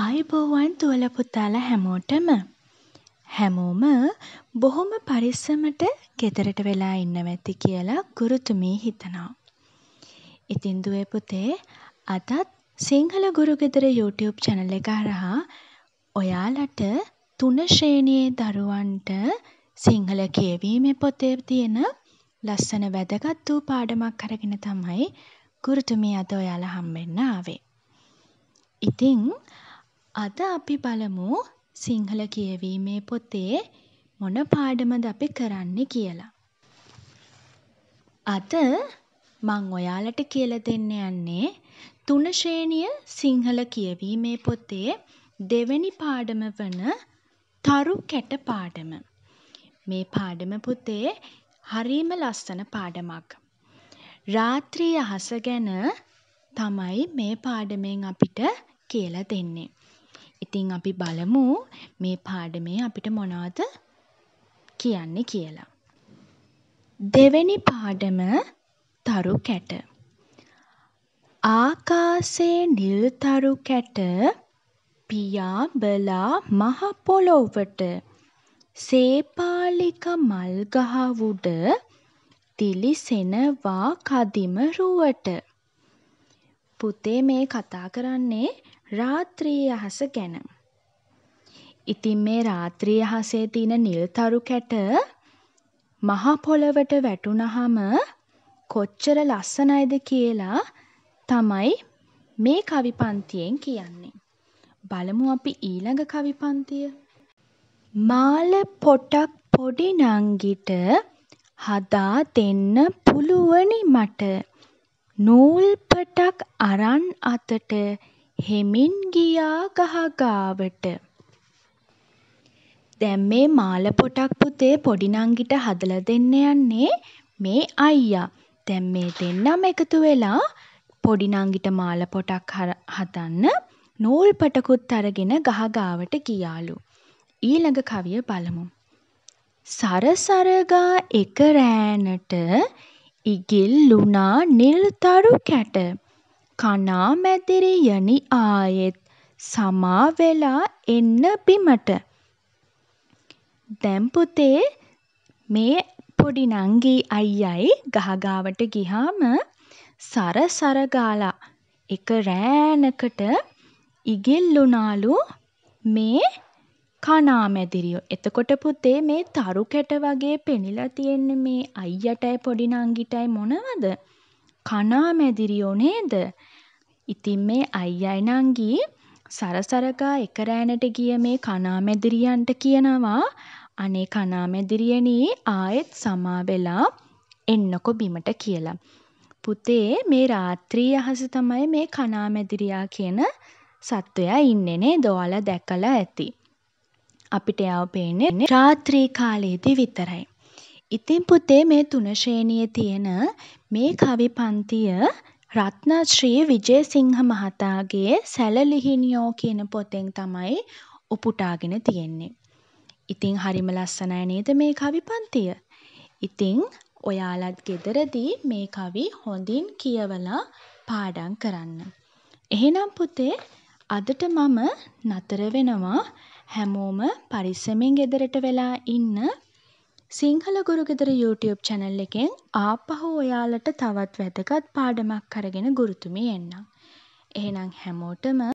ආයුබෝවන් දුවල පුතාලා හැමෝටම. හැමෝම බොහොම පරිස්සමට ගෙදරට වෙලා ඉන්නවා ඇති කියලා ගුරුතුමී හිතනවා. ඉතින් දුවේ පුතේ අදත් සිංහල ගුරු ගෙදර යූටියුබ් චැනල් එක හරහා ඔයාලට තුන ශ්‍රේණියේ දරුවන්ට සිංහල කියවීමේ පොතේ තියෙන ලස්සන වැදගත් වූ පාඩමක් අරගෙන තමයි ගුරුතුමී අද ඔයාලා හම්බෙන්න ආවේ. ඉතින් අද අපි බලමු සිංහල කියවීමේ පොතේ මොන පාඩමද අපි කරන්නේ කියලා. අද මං ඔයාලට කියලා දෙන්න යන්නේ තුන ශ්‍රේණිය සිංහල කියවීමේ පොතේ දෙවැනි පාඩම වන තරු කැට පාඩම. මේ පාඩම පොතේ හරිම ලස්සන පාඩමක්. රාත්‍රී අහස ගැන තමයි මේ පාඩමෙන් අපිට කියලා දෙන්නේ. ඉතින් අපි බලමු මේ පාඩමේ අපිට මොනවද කියන්නේ කියලා. දෙවෙනි පාඩම තරු කැට. ආකාසේ නිල් තරු කැට පියා බලා මහ පොළොවට සේපාලික මල් ගහ උඩ තිලිසෙනවා කදිම රුවට පුතේ මේ කතා කරන්නේ රාත්‍රී අහස ගැන. ඉතින් මේ රාත්‍රී අහසේ තියෙන නිල් තරු කැට මහ පොළවට වැටුණහම කොච්චර ලස්සනයිද කියලා තමයි මේ කවි පන්තියෙන් කියන්නේ. බලමු අපි ඊළඟ කවි පන්තිය. මාල පොටක් පොඩි නංගිට හදා දෙන්න පුළුවනි මට. නූල්පටක් අරන් අතට හෙමින් ගියා ගහ ගාවට. දැන් මේ මාල පොටක් පුතේ පොඩි නංගිට හදලා දෙන්න යන්නේ මේ අයියා. දැන් මේ දෙන්නම එකතු වෙලා පොඩි නංගිට මාල පොටක් හදන්න නූල් පොටකුත් අරගෙන ගහ ගාවට ගියාලු. ඊළඟ කවිය බලමු. සරසර ගා එක රෑනට ඉගිල්ලුණා නිල්තරු කැට කණා මැදිරියනි ආයෙත් සමා වෙලා එන්න බිමට. දැන් පුතේ මේ පොඩි නංගි අයියයි ගහ ගාවට ගිහාම සර සර ගාලා එක රෑනකට ඉගිල්ලුනාලු මේ කණා මැදිරියෝ. එතකොට පුතේ මේ තරු කැට වගේ පෙනිලා තියෙන්නේ මේ අයියටයි පොඩි නංගිටයි මොනවද? කණාමැදිරියෝ නේද? ඉතින් මේ අයියයි නංගියි සරසරගා එක රෑනට ගිය මේ කණාමැදිරියන්ට කියනවා අනේ කණාමැදිරියනේ ආයෙත් සමා වෙලා එන්නකෝ බිමට කියලා. පුතේ මේ රාත්‍රී අහස තමයි මේ කණාමැදිරියා කියන සත්වයා ඉන්නේ නේද? ඔයාලා දැකලා ඇති. අපිට එයාව පේන්නේ රාත්‍රී කාලයේදී විතරයි. ඉතින් පුතේ මේ තුන ශ්‍රේණියේ තියෙන මේ කවි පන්තිය රත්නශ්‍රී විජේසිංහ මහතාගේ "සැළලිහිණියෝ" කියන පොතෙන් තමයි උපුටාගෙන තියෙන්නේ. ඉතින් හරිම ලස්සනයි නේද මේ කවි පන්තිය? ඉතින් ඔයාලත් ගෙදරදී මේ කවි හොඳින් කියවලා පාඩම් කරන්න. එහෙනම් පුතේ අදට මම නතර වෙනවා. හැමෝම පරිස්සමින් ගෙදරට වෙලා ඉන්න. සිංහල ගුරුගෙදර YouTube චැනල් එකෙන් ආපහු ඔයාලට තවත් වැදගත් පාඩමක් අරගෙන ගුරුතුමී එන්නම්. එහෙනම් හැමෝටම